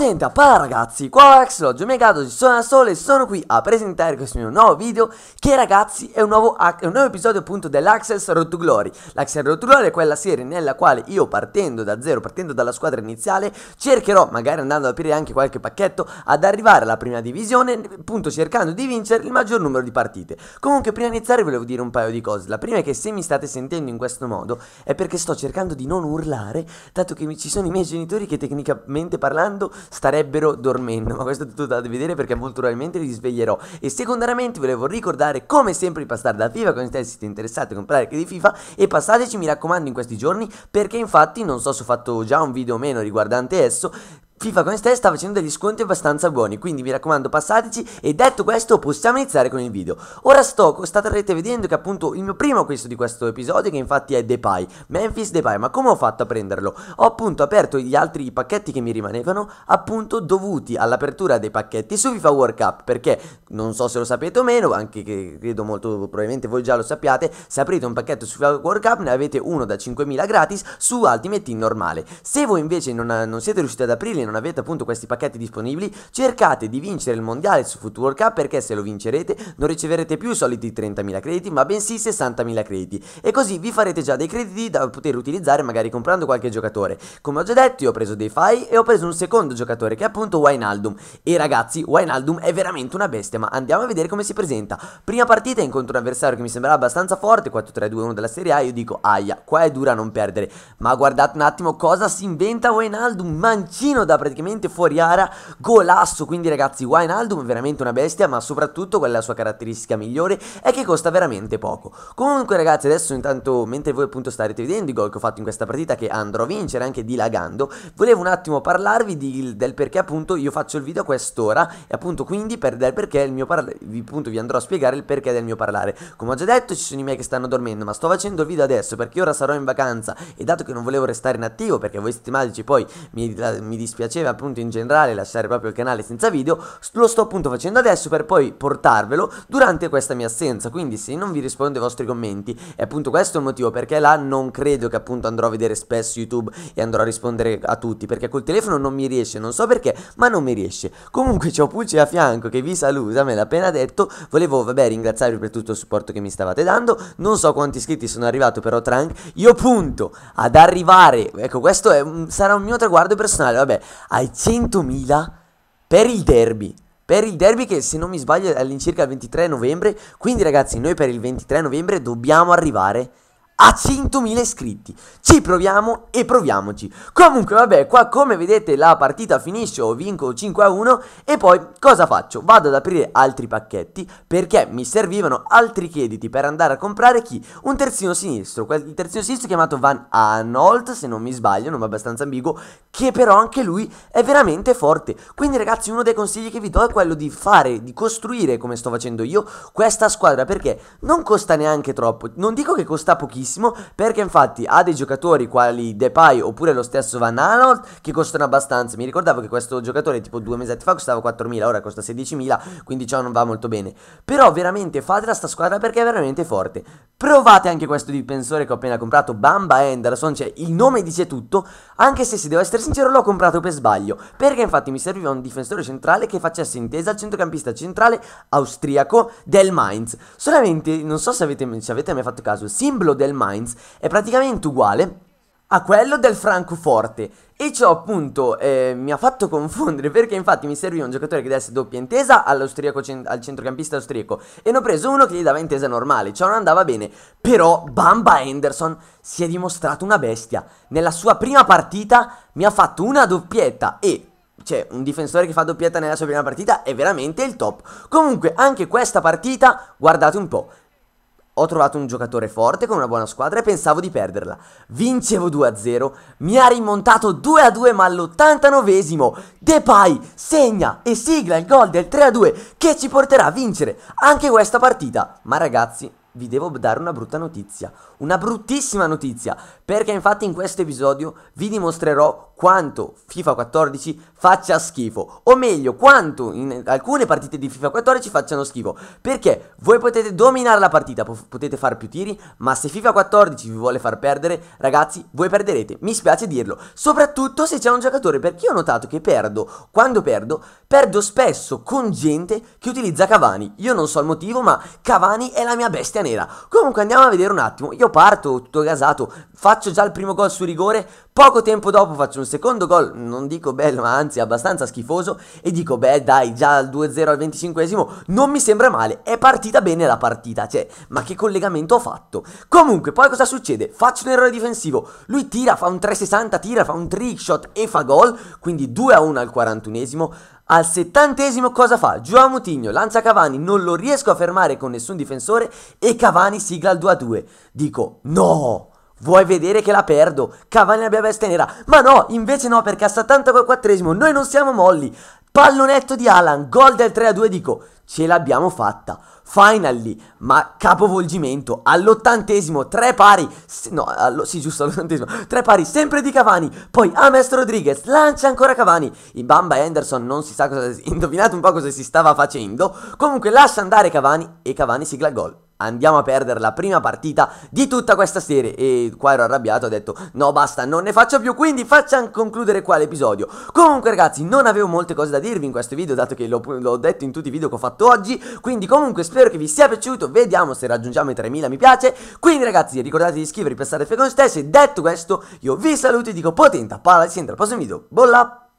Potente a palla ragazzi, qua Alex Logio Megato, ci sono da sole e sono qui a presentare questo mio nuovo video Che ragazzi è un nuovo, è un nuovo episodio appunto dell'Axels Road to Glory L'Axels Road to Glory è quella serie nella quale io partendo da zero, partendo dalla squadra iniziale Cercherò, magari andando ad aprire anche qualche pacchetto, ad arrivare alla prima divisione Appunto cercando di vincere il maggior numero di partite Comunque prima di iniziare volevo dire un paio di cose La prima è che se mi state sentendo in questo modo è perché sto cercando di non urlare Dato che ci sono i miei genitori che tecnicamente parlando starebbero dormendo. Ma questo è tutto da vedere perché molto probabilmente li sveglierò. E secondariamente volevo ricordare come sempre di passare da FIFA con se siete interessati a comprare anche di FIFA e passateci mi raccomando in questi giorni perché infatti non so se ho fatto già un video o meno riguardante esso FIFA come stai sta facendo degli sconti abbastanza buoni, quindi mi raccomando passateci e detto questo possiamo iniziare con il video. Ora sto, starete vedendo che appunto il mio primo acquisto di questo episodio che infatti è Depay, Memphis Depay, ma come ho fatto a prenderlo? Ho appunto aperto gli altri pacchetti che mi rimanevano appunto dovuti all'apertura dei pacchetti su FIFA World Cup perché non so se lo sapete o meno, anche che credo molto probabilmente voi già lo sappiate, se aprite un pacchetto su FIFA World Cup ne avete uno da 5.000 gratis su Ultimate Team normale. Se voi invece non, non siete riusciti ad aprirli non avete appunto questi pacchetti disponibili, cercate di vincere il mondiale su Foot Cup perché se lo vincerete non riceverete più i soliti 30.000 crediti, ma bensì 60.000 crediti. E così vi farete già dei crediti da poter utilizzare magari comprando qualche giocatore. Come ho già detto, io ho preso dei fai e ho preso un secondo giocatore che è appunto Wijnaldum. E ragazzi, Wijnaldum è veramente una bestia, ma andiamo a vedere come si presenta. Prima partita incontro un avversario che mi sembrava abbastanza forte, 4-3-2-1 della Serie A, io dico aia, qua è dura non perdere. Ma guardate un attimo cosa si inventa Wijnaldum, mancino da praticamente fuori ara, golasso, quindi ragazzi Wijnaldum è veramente una bestia, ma soprattutto quella è la sua caratteristica migliore è che costa veramente poco. Comunque ragazzi adesso intanto mentre voi appunto starete vedendo i gol che ho fatto in questa partita che andrò a vincere anche dilagando, volevo un attimo parlarvi di, del perché appunto io faccio il video a quest'ora e appunto quindi per, del perché il mio parlare, appunto vi andrò a spiegare il perché del mio parlare. Come ho già detto ci sono i miei che stanno dormendo ma sto facendo il video adesso perché ora sarò in vacanza e dato che non volevo restare inattivo perché voi magici poi mi, mi dispiace piaceva appunto in generale lasciare proprio il canale senza video, lo sto appunto facendo adesso per poi portarvelo durante questa mia assenza, quindi se non vi rispondo ai vostri commenti è appunto questo il motivo perché là non credo che appunto andrò a vedere spesso YouTube e andrò a rispondere a tutti, perché col telefono non mi riesce, non so perché, ma non mi riesce. Comunque c'ho Pulci a fianco che vi saluta, me l'ha appena detto, volevo vabbè ringraziarvi per tutto il supporto che mi stavate dando, non so quanti iscritti sono arrivato però Trank, io punto ad arrivare, ecco questo è, sarà un mio traguardo personale, vabbè, ai 100.000 per il derby. Per il derby che se non mi sbaglio è all'incirca il 23 novembre. Quindi ragazzi noi per il 23 novembre dobbiamo arrivare a 100.000 iscritti. Ci proviamo e proviamoci. Comunque, vabbè, qua come vedete la partita finisce o vinco 5 a 1 e poi cosa faccio? Vado ad aprire altri pacchetti perché mi servivano altri crediti per andare a comprare chi? Un terzino sinistro, il terzino sinistro chiamato Van Anolt, se non mi sbaglio, non è abbastanza ambiguo, che però anche lui è veramente forte. Quindi ragazzi, uno dei consigli che vi do è quello di fare, di costruire come sto facendo io questa squadra perché non costa neanche troppo, non dico che costa pochissimo tantissimo perché infatti ha dei giocatori quali Depay oppure lo stesso Van Aanholt che costano abbastanza. Mi ricordavo che questo giocatore tipo due mesi fa costava 4.000, ora costa 16.000, quindi ciò non va molto bene. Però veramente fatela sta squadra perché è veramente forte. Provate anche questo difensore che ho appena comprato, Bamba Anderson cioè il nome dice tutto, anche se si devo essere sincero l'ho comprato per sbaglio, perché infatti mi serviva un difensore centrale che facesse intesa al centrocampista centrale austriaco del Mainz. Solamente, non so se avete, se avete mai fatto caso, il simbolo del Mainz è praticamente uguale a quello del Francoforte e ciò appunto eh, mi ha fatto confondere perché infatti mi serviva un giocatore che desse doppia intesa cent al centrocampista austriaco e ne ho preso uno che gli dava intesa normale, ciò non andava bene, però Bamba Henderson si è dimostrato una bestia, nella sua prima partita mi ha fatto una doppietta e cioè, un difensore che fa doppietta nella sua prima partita è veramente il top. Comunque, anche questa partita, guardate un po', ho trovato un giocatore forte con una buona squadra e pensavo di perderla. Vincevo 2-0, mi ha rimontato 2-2 ma all'89esimo Depay segna e sigla il gol del 3-2 che ci porterà a vincere anche questa partita. Ma ragazzi, vi devo dare una brutta notizia, una bruttissima notizia, perché infatti in questo episodio vi dimostrerò quanto FIFA 14 faccia schifo, o meglio, quanto in alcune partite di FIFA 14 facciano schifo, perché voi potete dominare la partita, potete fare più tiri, ma se FIFA 14 vi vuole far perdere, ragazzi, voi perderete, mi spiace dirlo, soprattutto se c'è un giocatore, perché io ho notato che perdo, quando perdo, perdo spesso con gente che utilizza Cavani, io non so il motivo, ma Cavani è la mia bestia nera. Comunque andiamo a vedere un attimo. Io parto tutto gasato, faccio già il primo gol su rigore, Poco tempo dopo faccio un secondo gol, non dico bello, ma anzi abbastanza schifoso, e dico, beh dai, già al 2-0 al 25esimo non mi sembra male, è partita bene la partita, cioè, ma che collegamento ho fatto? Comunque, poi cosa succede? Faccio un errore difensivo, lui tira, fa un 360, tira, fa un trick shot e fa gol, quindi 2-1 al 41esimo, al settantesimo cosa fa? Joao Mutigno lancia Cavani, non lo riesco a fermare con nessun difensore e Cavani sigla il 2-2. Dico, no! Vuoi vedere che la perdo? Cavani abbia veste nera. Ma no, invece no, perché al 74esimo noi non siamo molli. Pallonetto di Alan, gol del 3-2, a dico, ce l'abbiamo fatta. Finally, ma capovolgimento, all'ottantesimo, tre pari, no, allo, sì giusto, all'ottantesimo, tre pari, sempre di Cavani, poi Ames Rodriguez, lancia ancora Cavani, in Bamba e Henderson non si sa cosa, indovinate un po' cosa si stava facendo, comunque lascia andare Cavani e Cavani sigla il gol andiamo a perdere la prima partita di tutta questa serie e qua ero arrabbiato ho detto no basta non ne faccio più quindi facciamo concludere qua l'episodio comunque ragazzi non avevo molte cose da dirvi in questo video dato che l'ho detto in tutti i video che ho fatto oggi quindi comunque spero che vi sia piaciuto vediamo se raggiungiamo i 3000 mi piace quindi ragazzi ricordate di iscrivervi per stare con stessi detto questo io vi saluto e dico potenta palla sempre al prossimo video bolla